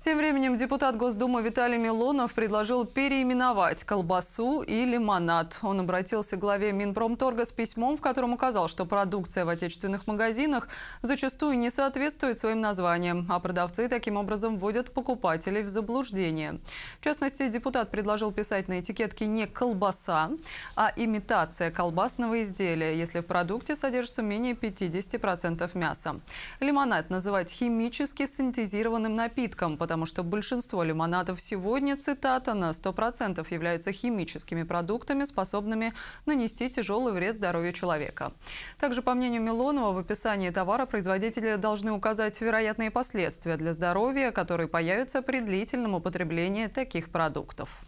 Тем временем депутат Госдумы Виталий Милонов предложил переименовать колбасу и лимонад. Он обратился к главе Минпромторга с письмом, в котором указал, что продукция в отечественных магазинах зачастую не соответствует своим названиям, а продавцы таким образом вводят покупателей в заблуждение. В частности, депутат предложил писать на этикетке не «колбаса», а «имитация колбасного изделия», если в продукте содержится менее 50% мяса. Лимонад называть химически синтезированным напитком – потому что большинство лимонадов сегодня, цитата, на 100% являются химическими продуктами, способными нанести тяжелый вред здоровью человека. Также, по мнению Милонова, в описании товара производители должны указать вероятные последствия для здоровья, которые появятся при длительном употреблении таких продуктов.